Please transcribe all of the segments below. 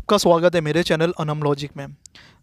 आपका स्वागत है मेरे चैनल अनम लॉजिक में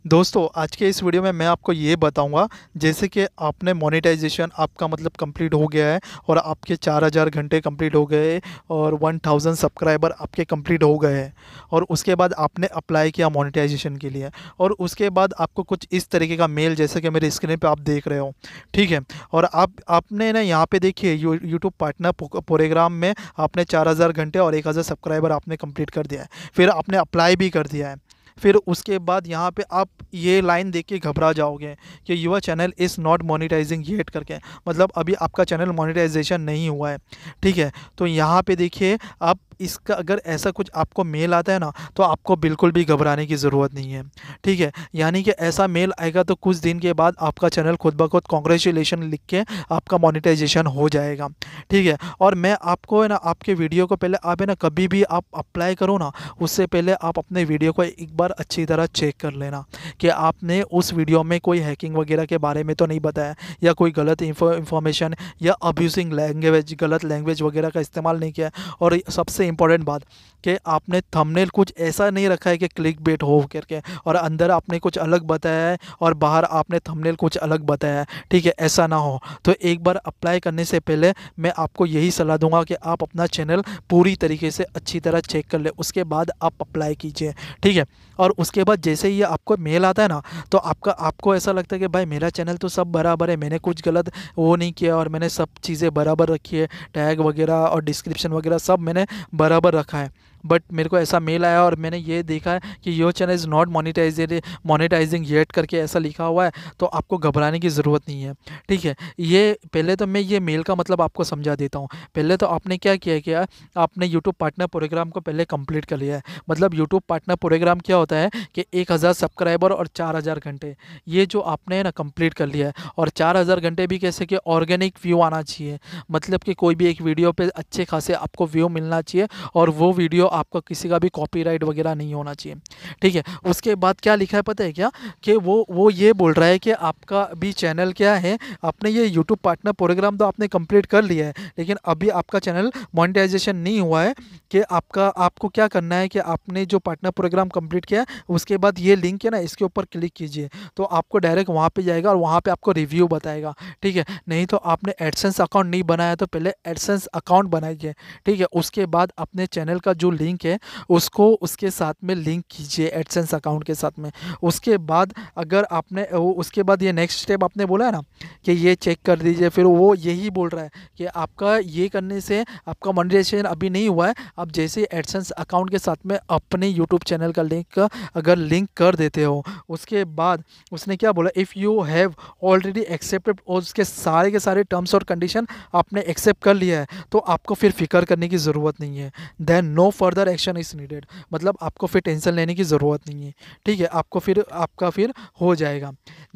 दोस्तों आज के इस वीडियो में मैं आपको ये बताऊंगा जैसे कि आपने मोनेटाइजेशन आपका मतलब कंप्लीट हो गया है और आपके 4000 घंटे कंप्लीट हो गए और 1000 सब्सक्राइबर आपके कंप्लीट हो गए हैं और उसके बाद आपने अप्लाई किया मोनेटाइजेशन के लिए और उसके बाद आपको कुछ इस तरीके का मेल जैसे कि मेरे स्क्रीन पर आप देख रहे हो ठीक है और आप आपने ना यहाँ पर देखिए यू, यूट्यूब पार्टनर प्रोग्राम में आपने चार घंटे और एक सब्सक्राइबर आपने कम्प्लीट कर दिया है फिर आपने अप्लाई भी कर दिया है फिर उसके बाद यहाँ पे आप ये लाइन देख के घबरा जाओगे कि your channel is not monetizing yet करके मतलब अभी आपका चैनल मोनिटाइजेशन नहीं हुआ है ठीक है तो यहाँ पे देखिए आप इसका अगर ऐसा कुछ आपको मेल आता है ना तो आपको बिल्कुल भी घबराने की ज़रूरत नहीं है ठीक है यानी कि ऐसा मेल आएगा तो कुछ दिन के बाद आपका चैनल खुद ब खुद कॉन्ग्रेचुलेशन लिख के आपका मोनिटाइजेशन हो जाएगा ठीक है और मैं आपको है ना आपके वीडियो को पहले आप है ना कभी भी आप अप्लाई करो ना उससे पहले आप अपने वीडियो को एक बार अच्छी तरह चेक कर लेना कि आपने उस वीडियो में कोई हैकिंग वगैरह के बारे में तो नहीं बताया या कोई गलत इंफॉर्मेशन या अब्यूजिंग लैंग्वेज गलत लैंग्वेज वगैरह का इस्तेमाल नहीं किया और सबसे important bath कि आपने थंबनेल कुछ ऐसा नहीं रखा है कि क्लिक बेट हो करके और अंदर आपने कुछ अलग बताया है और बाहर आपने थंबनेल कुछ अलग बताया है ठीक है ऐसा ना हो तो एक बार अप्लाई करने से पहले मैं आपको यही सलाह दूंगा कि आप अपना चैनल पूरी तरीके से अच्छी तरह चेक कर ले उसके बाद आप अप्लाई कीजिए ठीक है और उसके बाद जैसे ही आपको मेल आता है ना तो आपका आपको ऐसा लगता है कि भाई मेरा चैनल तो सब बराबर है मैंने कुछ गलत वो नहीं किया और मैंने सब चीज़ें बराबर रखी है टैग वगैरह और डिस्क्रिप्शन वगैरह सब मैंने बराबर रखा है बट मेरे को ऐसा मेल आया और मैंने ये देखा है कि your channel is not monetized monetizing yet करके ऐसा लिखा हुआ है तो आपको घबराने की ज़रूरत नहीं है ठीक है ये पहले तो मैं ये मेल का मतलब आपको समझा देता हूँ पहले तो आपने क्या किया क्या आपने यूट्यूब पार्टनर प्रोग्राम को पहले कम्प्लीट कर लिया है मतलब यूट्यूब पार्टनर प्रोग्राम क्या होता है कि एक हज़ार सब्सक्राइबर और चार हज़ार घंटे ये जो आपने ना कम्प्लीट कर लिया है और चार हज़ार घंटे भी कैसे कि ऑर्गेनिक व्यू आना चाहिए मतलब कि कोई भी एक वीडियो पर अच्छे खासे आपको व्यू मिलना चाहिए और वो वीडियो आपका किसी का भी कॉपीराइट वगैरह नहीं होना चाहिए ठीक है उसके बाद क्या लिखा है पता है क्या कि वो वो ये बोल रहा है कि आपका भी चैनल क्या है आपने ये यूट्यूब पार्टनर प्रोग्राम तो आपने कंप्लीट कर लिया है लेकिन अभी आपका चैनल मोनिटाइजेशन नहीं हुआ है कि आपका आपको क्या करना है कि आपने जो पार्टनर प्रोग्राम कम्प्लीट किया है उसके बाद ये लिंक है ना इसके ऊपर क्लिक कीजिए तो आपको डायरेक्ट वहाँ पर जाएगा और वहाँ पर आपको रिव्यू बताएगा ठीक है नहीं तो आपने एडसेंस अकाउंट नहीं बनाया तो पहले एडसेंस अकाउंट बनाइए ठीक है उसके बाद अपने चैनल का जो लिंक लिंक है उसको उसके साथ में लिंक कीजिए एडसेंस अकाउंट के साथ में उसके बाद अगर आपने वो उसके बाद ये नेक्स्ट स्टेप आपने बोला है ना कि ये चेक कर दीजिए फिर वो यही बोल रहा है कि आपका ये करने से आपका मोनिटाइजेशन अभी नहीं हुआ है आप जैसे एडसेंस अकाउंट के साथ में अपने यूट्यूब चैनल का लिंक का अगर लिंक कर देते हो उसके बाद उसने क्या बोला if you have already accepted और उसके सारे के सारे टर्म्स और कंडीशन आपने एक्सेप्ट कर लिया है तो आपको फिर फिकर करने की ज़रूरत नहीं है then no for further action is needed मतलब आपको फिर टेंशन लेने की ज़रूरत नहीं है ठीक है आपको फिर आपका फिर हो जाएगा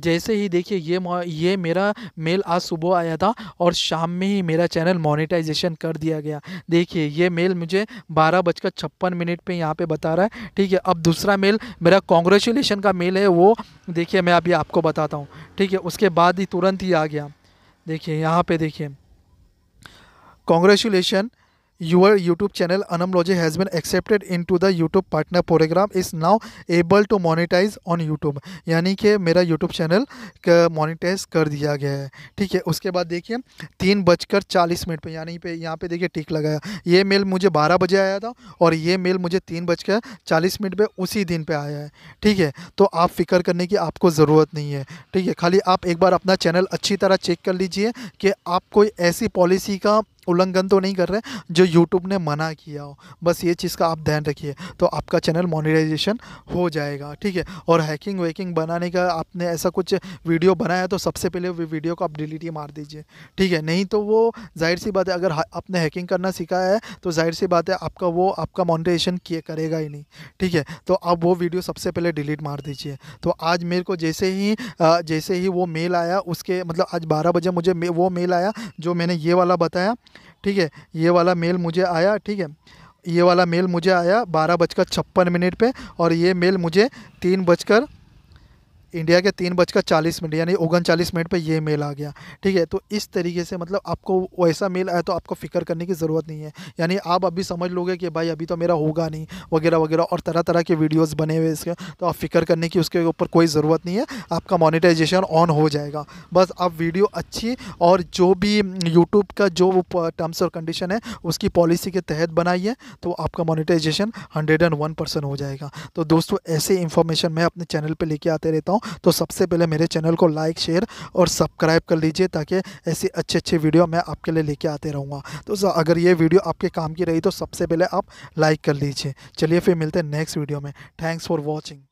जैसे ही देखिए ये ये मेरा मेल आज सुबह आया था और शाम में ही मेरा चैनल मोनिटाइजेशन कर दिया गया देखिए ये मेल मुझे बारह बजकर छप्पन मिनट पर यहाँ पर बता रहा है ठीक है अब दूसरा मेल मेरा कॉन्ग्रेचुलेशन का मेल है वो देखिए मैं अभी आपको बताता हूँ ठीक है उसके बाद ही तुरंत ही आ गया देखिए यहाँ पर देखिए congratulation your YouTube channel Anamlogy has been accepted into the YouTube partner program is now able to monetize on YouTube यानी कि मेरा YouTube चैनल मोनिटाइज कर दिया गया है ठीक है उसके बाद देखिए तीन बजकर चालीस मिनट पे यानी पे यहाँ पे देखिए टिक लगाया ये मेल मुझे बारह बजे आया था और ये मेल मुझे तीन बजकर चालीस मिनट पे उसी दिन पे आया है ठीक है तो आप फ़िक्र करने की आपको ज़रूरत नहीं है ठीक है खाली आप एक बार अपना चैनल अच्छी तरह चेक कर लीजिए कि आप कोई ऐसी पॉलिसी का उल्लंघन तो नहीं कर रहे जो यूट्यूब ने मना किया हो बस ये चीज़ का आप ध्यान रखिए तो आपका चैनल मोनिटाइजेशन हो जाएगा ठीक है और हैकिंग वैकिंग बनाने का आपने ऐसा कुछ वीडियो बनाया तो सबसे पहले वीडियो को आप डिलीट ही मार दीजिए ठीक है नहीं तो वो जाहिर सी बात है अगर आपने हैकिंग करना सीखा है तो जाहिर सी बात है आपका वो आपका मोनिटाइजेशन करेगा ही नहीं ठीक है तो आप वो वीडियो सबसे पहले डिलीट मार दीजिए तो आज मेरे को जैसे ही जैसे ही वो मेल आया उसके मतलब आज बारह बजे मुझे वो मेल आया जो मैंने ये वाला बताया ठीक है ये वाला मेल मुझे आया ठीक है ये वाला मेल मुझे आया बारह बजकर छप्पन मिनट पे और ये मेल मुझे तीन बजकर इंडिया के तीन बजकर चालीस मिनट यानी चालीस मिनट पर ये मेल आ गया ठीक है तो इस तरीके से मतलब आपको वैसा मेल आया तो आपको फ़िक्र करने की ज़रूरत नहीं है यानी आप अभी समझ लोगे कि भाई अभी तो मेरा होगा नहीं वगैरह वगैरह और तरह तरह के वीडियोज़ बने हुए इसके तो आप फ़िक्र करने की उसके ऊपर कोई ज़रूरत नहीं है आपका मोनिटाइजेशन ऑन हो जाएगा बस आप वीडियो अच्छी और जो भी यूट्यूब का जो टर्म्स और कंडीशन है उसकी पॉलिसी के तहत बनाइए तो आपका monetization hundred and one percent हो जाएगा तो दोस्तों ऐसे इन्फॉर्मेशन मैं अपने चैनल पर लेके आते रहता हूँ तो सबसे पहले मेरे चैनल को लाइक शेयर और सब्सक्राइब कर लीजिए ताकि ऐसी अच्छी अच्छी वीडियो मैं आपके लिए लेके आते रहूँगा तो अगर ये वीडियो आपके काम की रही तो सबसे पहले आप लाइक कर लीजिए चलिए फिर मिलते हैं नेक्स्ट वीडियो में थैंक्स फॉर वॉचिंग